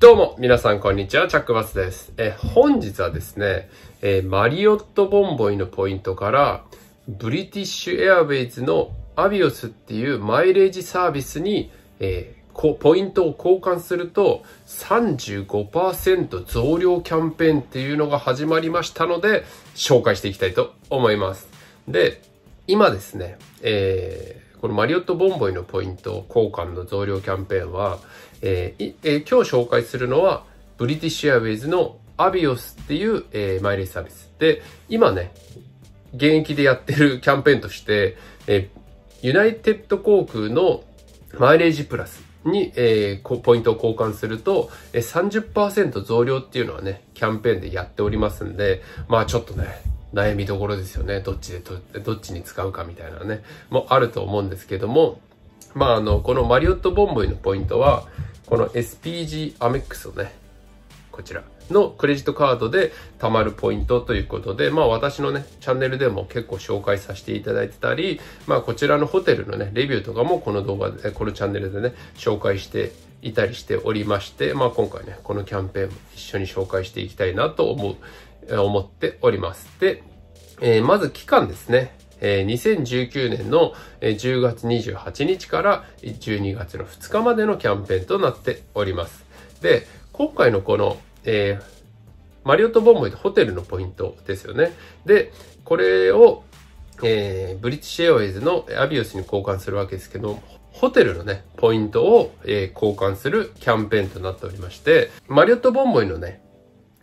どうも、皆さん、こんにちは。チャックバスです。え、本日はですね、えマリオットボンボイのポイントから、ブリティッシュエアウェイズのアビオスっていうマイレージサービスに、えー、ポイントを交換すると35%増量キャンペーンっていうのが始まりましたので、紹介していきたいと思います。で、今ですね、えーこのマリオットボンボイのポイント交換の増量キャンペーンは、えーえー、今日紹介するのは、ブリティッシュアウェイズのアビオスっていう、えー、マイレージサービス。で、今ね、現役でやってるキャンペーンとして、えユナイテッド航空のマイレージプラスに、えー、ポイントを交換すると、えー、30%増量っていうのはね、キャンペーンでやっておりますんで、まあちょっとね、悩みどころですよね。どっちでどっちに使うかみたいなね、もあると思うんですけども、まあ、あの、このマリオットボンボイのポイントは、この SPG アメックスをね、こちらのクレジットカードで貯まるポイントということで、まあ私のね、チャンネルでも結構紹介させていただいてたり、まあこちらのホテルのね、レビューとかもこの動画で、このチャンネルでね、紹介していたりしておりまして、まあ今回ね、このキャンペーンも一緒に紹介していきたいなと思う思っております。で、えー、まず期間ですね。えー、2019年の10月28日から12月の2日までのキャンペーンとなっております。で、今回のこの、えー、マリオットボンボイホテルのポイントですよね。で、これを、えー、ブリッジエアウェイズのアビオスに交換するわけですけど、ホテルのね、ポイントを、えー、交換するキャンペーンとなっておりまして、マリオットボンボイのね、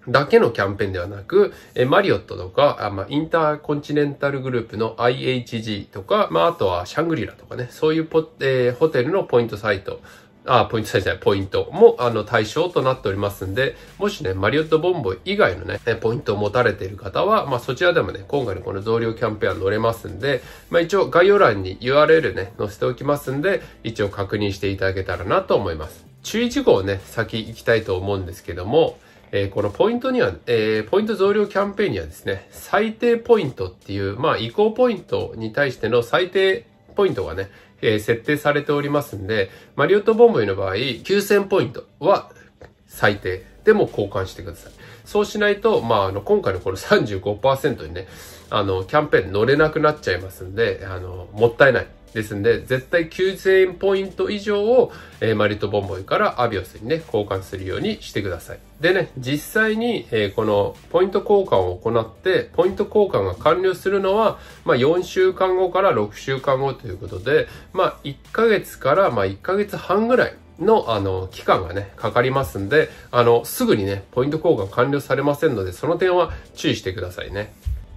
だけのキャンペーンではなく、えマリオットとか、あまあ、インターコンチネンタルグループの IHG とか、まあ、あとはシャングリラとかね、そういうポ、えー、ホテルのポイントサイト、あ、ポイントサイトじゃない、ポイントも、あの、対象となっておりますんで、もしね、マリオットボンボイ以外のね、ポイントを持たれている方は、まあ、そちらでもね、今回のこの増量キャンペーンは乗れますんで、まあ、一応概要欄に URL ね、載せておきますんで、一応確認していただけたらなと思います。注意事項をね、先行きたいと思うんですけども、えー、このポイントには、えー、ポイント増量キャンペーンにはですね、最低ポイントっていう、まあ、移行ポイントに対しての最低ポイントがね、えー、設定されておりますんで、マリオットボンボイの場合、9000ポイントは最低でも交換してください。そうしないと、まあ、あの、今回のこの35%にね、あの、キャンペーン乗れなくなっちゃいますんで、あの、もったいない。ですんで、絶対9000円ポイント以上を、えー、マリットボンボイからアビオスにね、交換するようにしてください。でね、実際に、えー、このポイント交換を行って、ポイント交換が完了するのは、まあ、4週間後から6週間後ということで、まあ、1ヶ月から、まあ、1ヶ月半ぐらいの、あの、期間がね、かかりますんで、あの、すぐにね、ポイント交換完了されませんので、その点は注意してくださいね。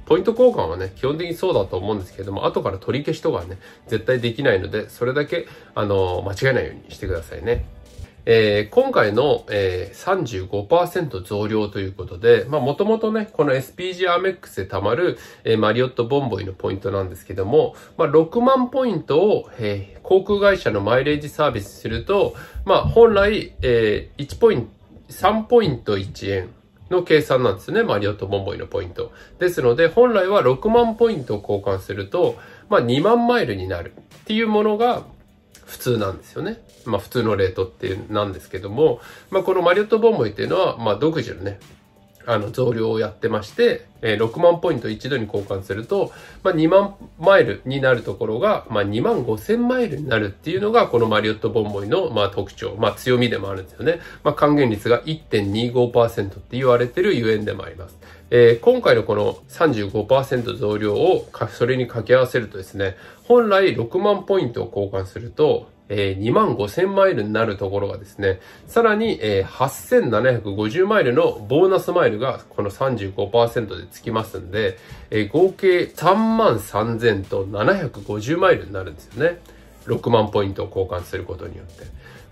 ポイント交換はね、基本的にそうだと思うんですけれども、後から取り消しとかね、絶対できないので、それだけ、あの、間違えないようにしてくださいね。えー、今回の、えー、35%増量ということで、まあもともとね、この SPG アメックスで貯まる、えー、マリオットボンボイのポイントなんですけども、まあ6万ポイントを、えー、航空会社のマイレージサービスすると、まあ本来、えー、1ポイント、3ポイント1円、の計算なんですね。マリオットボンボイのポイント。ですので、本来は6万ポイントを交換すると、まあ2万マイルになるっていうものが普通なんですよね。まあ普通のレートってなんですけども、まあこのマリオットボンボイっていうのは、まあ独自のね、あの、増量をやってまして、えー、6万ポイント一度に交換すると、まあ、2万マイルになるところが、まあ、2万5千マイルになるっていうのが、このマリオットボンボイの、まあ、特徴、まあ、強みでもあるんですよね。まあ、還元率が1.25%って言われてるゆえんでもあります。えー、今回のこの35%増量を、それに掛け合わせるとですね、本来6万ポイントを交換すると、えー、2万5千マイルになるところがですね、さらに、えー、8750マイルのボーナスマイルがこの35%でつきますんで、えー、合計3万3000と750マイルになるんですよね。6万ポイントを交換することによって。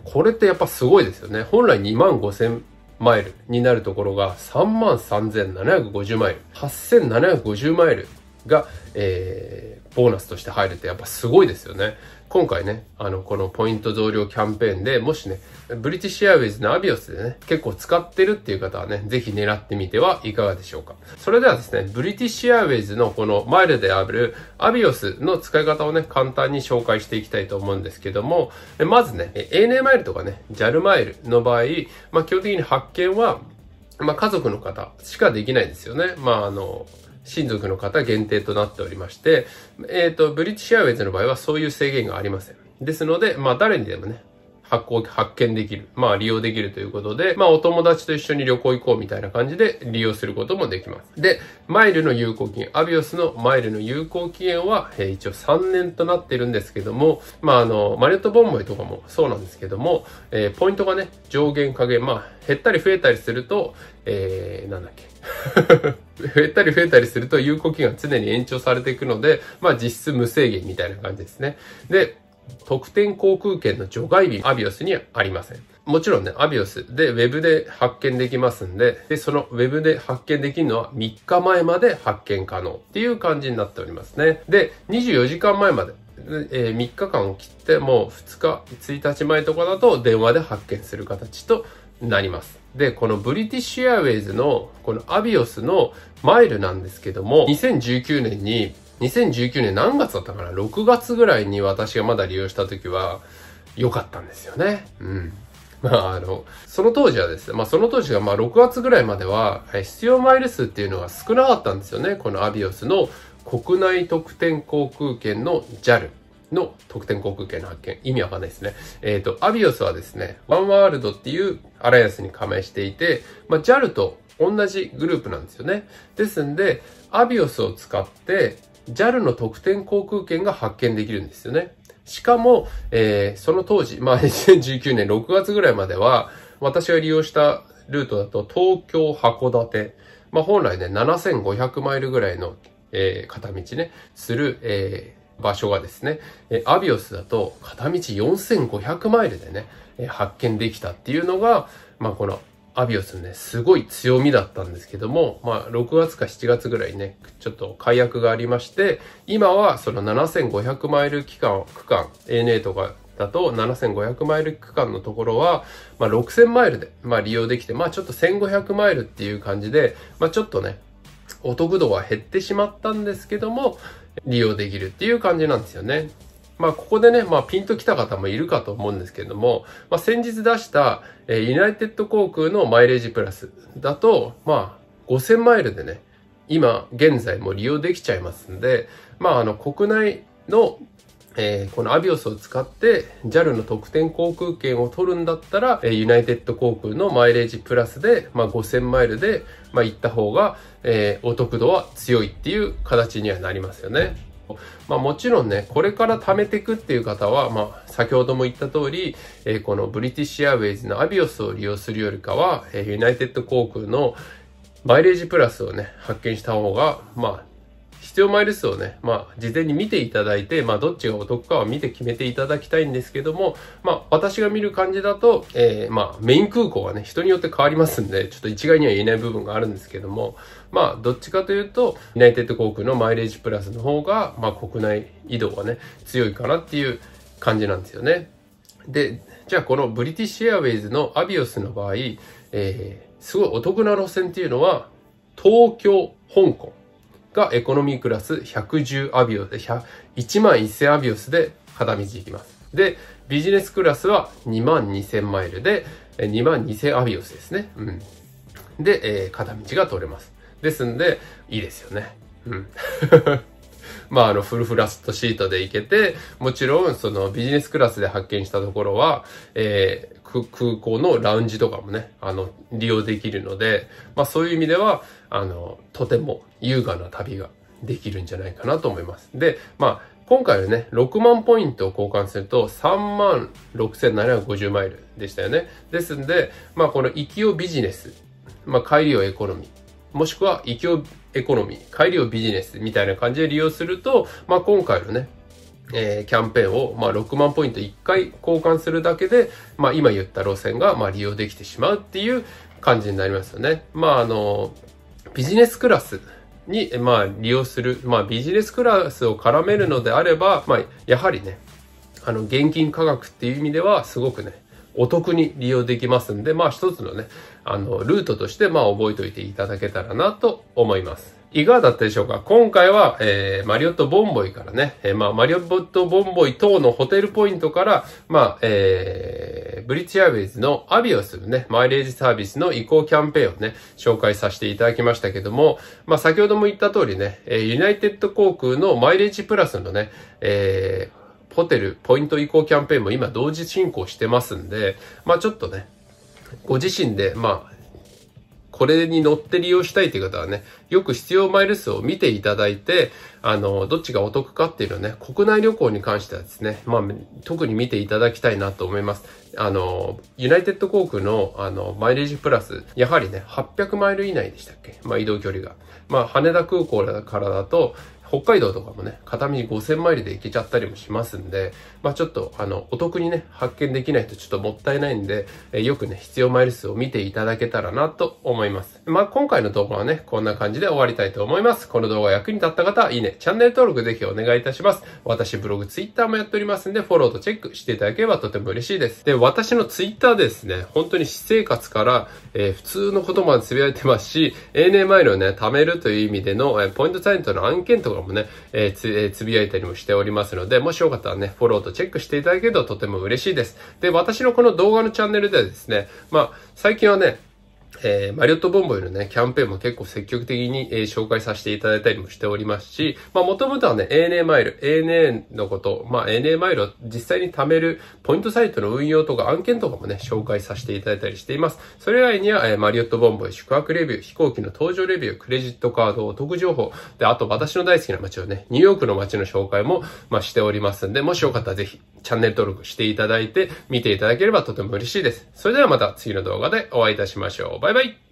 これってやっぱすごいですよね。本来2万5千マイルになるところが3万3750マイル、8750マイルが、えー、ボーナスとして入るってやっぱすごいですよね。今回ね、あの、このポイント増量キャンペーンで、もしね、ブリティッシュアウェイズのアビオスでね、結構使ってるっていう方はね、ぜひ狙ってみてはいかがでしょうか。それではですね、ブリティッシュアウェイズのこのマイルであるアビオスの使い方をね、簡単に紹介していきたいと思うんですけども、まずね、ANA マイルとかね、JAL マイルの場合、まあ基本的に発見は、まあ家族の方しかできないですよね。まああの、親族の方限定となっておりまして、えっ、ー、と、ブリッジシェアウェイズの場合はそういう制限がありません。ですので、まあ誰にでもね、発行、発見できる。まあ利用できるということで、まあお友達と一緒に旅行行こうみたいな感じで利用することもできます。で、マイルの有効期限、アビオスのマイルの有効期限は、えー、一応3年となってるんですけども、まああの、マリオットボンボイとかもそうなんですけども、えー、ポイントがね、上限下限、まあ減ったり増えたりすると、えー、なんだっけ、増えたり増えたりすると有効期が常に延長されていくので、まあ実質無制限みたいな感じですね。で、特典航空券の除外日、アビオスにはありません。もちろんね、アビオスで Web で発見できますんで、で、その Web で発見できるのは3日前まで発見可能っていう感じになっておりますね。で、24時間前まで、えー、3日間を切ってもう2日、1日前とかだと電話で発見する形となります。で、このブリティッシュエアウェイズのこのアビオスのマイルなんですけども、2019年に、2019年何月だったかな ?6 月ぐらいに私がまだ利用した時は良かったんですよね。うん。まああの、その当時はですね、まあその当時がまあ6月ぐらいまでは必要マイル数っていうのが少なかったんですよね。このアビオスの国内特典航空券の JAL。の特典航空券の発見。意味わかんないですね。えっ、ー、と、アビオスはですね、ワンワールドっていうアライアンスに加盟していて、まあ、JAL と同じグループなんですよね。ですんで、アビオスを使って、JAL の特典航空券が発券できるんですよね。しかも、えー、その当時、まあ、2019年6月ぐらいまでは、私が利用したルートだと、東京函館。まあ、本来ね、7500マイルぐらいの、えー、片道ね、する、えー、場所がですね、アビオスだと片道4500マイルでね、発見できたっていうのが、まあこのアビオスのね、すごい強みだったんですけども、まあ、6月か7月ぐらいね、ちょっと解約がありまして、今はその7500マイル期間、区間、ANA とかだと7500マイル区間のところは、まあ、6000マイルで、まあ、利用できて、まあ、ちょっと1500マイルっていう感じで、まあ、ちょっとね、お得度は減ってしまったんですけども、利用できるっていう感じなんですよね。まあ、ここでね、まあ、ピンと来た方もいるかと思うんですけれども、まあ、先日出した、えユナイテッド航空のマイレージプラスだと、まあ、5000マイルでね、今、現在も利用できちゃいますんで、まあ、あの、国内のえー、このアビオスを使って JAL の特典航空券を取るんだったら、えー、ユナイテッド航空のマイレージプラスで、まあ、5000マイルで、まあ、行った方が、えー、お得度は強いっていう形にはなりますよね。まあ、もちろんね、これから貯めていくっていう方は、まあ、先ほども言った通り、えー、このブリティッシュアウェイズのアビオスを利用するよりかは、えー、ユナイテッド航空のマイレージプラスをね、発見した方が、まあ、必要マイル数をね、まあ、事前に見ていただいて、まあ、どっちがお得かは見て決めていただきたいんですけども、まあ、私が見る感じだと、えー、まあ、メイン空港はね、人によって変わりますんで、ちょっと一概には言えない部分があるんですけども、まあ、どっちかというと、ユナイテッド航空のマイレージプラスの方が、まあ、国内移動はね、強いかなっていう感じなんですよね。で、じゃあこのブリティッシュエアウェイズのアビオスの場合、えー、すごいお得な路線っていうのは、東京、香港、がエコノミークラス110アビオスで、1万1000アビオスで片道行きます。で、ビジネスクラスは2万2000マイルで、2万2000アビオスですね。うん。で、えー、片道が取れます。ですんで、いいですよね。うん。まあ、あの、フルフラットシートで行けて、もちろん、その、ビジネスクラスで発見したところは、えー、空港のラウンジとかもね、あの、利用できるので、まあ、そういう意味では、あの、とても優雅な旅ができるんじゃないかなと思います。で、まあ、今回はね、6万ポイントを交換すると3万6750マイルでしたよね。ですんで、まあこの行きをビジネス、まあ帰りをエコノミー、もしくは異教エコノミー、改良ビジネスみたいな感じで利用すると、まあ、今回のね、えー、キャンペーンを、まあ、6万ポイント1回交換するだけで、まあ、今言った路線が、まあ、利用できてしまうっていう感じになりますよね。まあ、あの、ビジネスクラスに、まあ、利用する、まあ、ビジネスクラスを絡めるのであれば、まあ、やはりね、あの、現金価格っていう意味では、すごくね、お得に利用できますんで、まあ一つのね、あの、ルートとして、まあ、覚えておいていただけたらなと思います。いかがだったでしょうか今回は、えー、マリオットボンボイからね、えー、まあ、マリオットボンボイ等のホテルポイントから、まあ、えー、ブリッジアウェイズのアビオスね、マイレージサービスの移行キャンペーンをね、紹介させていただきましたけども、まあ、先ほども言った通りね、えー、ユナイテッド航空のマイレージプラスのね、えー、ホテルポイント移行キャンペーンも今同時進行してますんで、まあちょっとね、ご自身で、まあ、これに乗って利用したいという方はね、よく必要マイル数を見ていただいて、あの、どっちがお得かっていうのはね、国内旅行に関してはですね、まあ、特に見ていただきたいなと思います。あの、ユナイテッド航空の、あの、マイレージプラス、やはりね、800マイル以内でしたっけまあ、移動距離が。まあ、羽田空港からだと、北海道とかもね、片身5000マイルで行けちゃったりもしますんで、まあちょっと、あの、お得にね、発見できないとちょっともったいないんで、えよくね、必要マイル数を見ていただけたらなと思います。まあ今回の動画はね、こんな感じで終わりたいと思います。この動画役に立った方は、いいね、チャンネル登録ぜひお願いいたします。私、ブログ、ツイッターもやっておりますんで、フォローとチェックしていただければとても嬉しいです。で、私のツイッターですね、本当に私生活から、えー、普通のことまで呟いてますし、ANA マイルをね、貯めるという意味での、えー、ポイントャイントの案件とかかもね、えー、つ、えー、つぶやいたりもしておりますので、もしよかったらね、フォローとチェックしていただけるととても嬉しいです。で、私のこの動画のチャンネルではですね、まあ、最近はね、えー、マリオットボンボイのね、キャンペーンも結構積極的に、えー、紹介させていただいたりもしておりますし、まあもともとはね、ANA マイル、ANA のこと、まあ ANA マイルを実際に貯めるポイントサイトの運用とか案件とかもね、紹介させていただいたりしています。それ以外には、えー、マリオットボンボイ、宿泊レビュー、飛行機の搭乗レビュー、クレジットカード、お得情報、で、あと私の大好きな街をね、ニューヨークの街の紹介も、まあしておりますんで、もしよかったらぜひチャンネル登録していただいて、見ていただければとても嬉しいです。それではまた次の動画でお会いいたしましょう。バイバイ